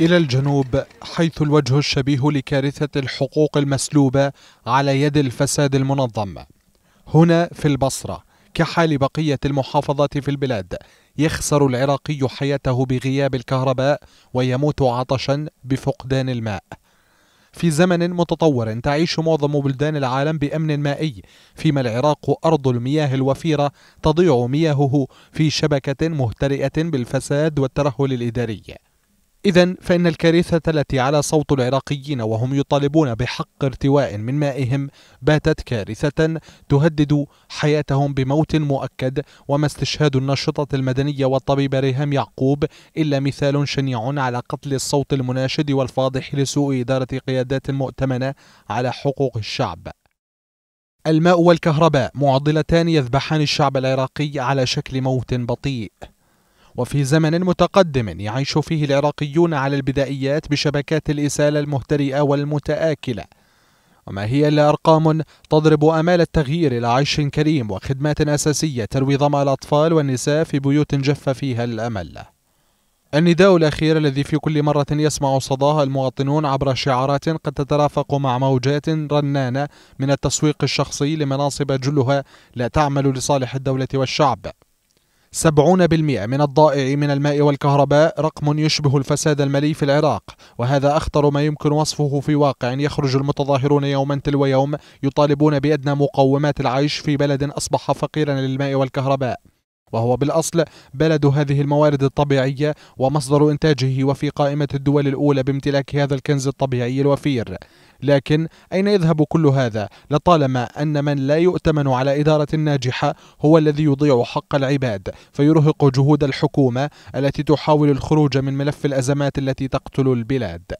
إلى الجنوب حيث الوجه الشبيه لكارثة الحقوق المسلوبة على يد الفساد المنظم هنا في البصرة كحال بقية المحافظات في البلاد يخسر العراقي حياته بغياب الكهرباء ويموت عطشا بفقدان الماء في زمن متطور تعيش معظم بلدان العالم بأمن مائي فيما العراق أرض المياه الوفيرة تضيع مياهه في شبكة مهترئة بالفساد والترهل الإداري إذا فإن الكارثة التي على صوت العراقيين وهم يطالبون بحق ارتواء من مائهم باتت كارثة تهدد حياتهم بموت مؤكد وما استشهاد الناشطة المدنية والطبيب ريهام يعقوب إلا مثال شنيع على قتل الصوت المناشد والفاضح لسوء إدارة قيادات مؤتمنة على حقوق الشعب الماء والكهرباء معضلتان يذبحان الشعب العراقي على شكل موت بطيء وفي زمن متقدم يعيش فيه العراقيون على البدائيات بشبكات الإسالة المهترئة والمتآكلة وما هي إلا أرقام تضرب أمال التغيير إلى عيش كريم وخدمات أساسية تروي ظمأ الأطفال والنساء في بيوت جف فيها الأمل النداء الأخير الذي في كل مرة يسمع صداها المواطنون عبر شعارات قد تترافق مع موجات رنانة من التسويق الشخصي لمناصب جلها لا تعمل لصالح الدولة والشعب 70% من الضائع من الماء والكهرباء رقم يشبه الفساد المالي في العراق وهذا أخطر ما يمكن وصفه في واقع يخرج المتظاهرون يوما تلو يوم يطالبون بأدنى مقومات العيش في بلد أصبح فقيرا للماء والكهرباء وهو بالأصل بلد هذه الموارد الطبيعية ومصدر إنتاجه وفي قائمة الدول الأولى بامتلاك هذا الكنز الطبيعي الوفير لكن أين يذهب كل هذا لطالما أن من لا يؤتمن على إدارة ناجحة هو الذي يضيع حق العباد فيرهق جهود الحكومة التي تحاول الخروج من ملف الأزمات التي تقتل البلاد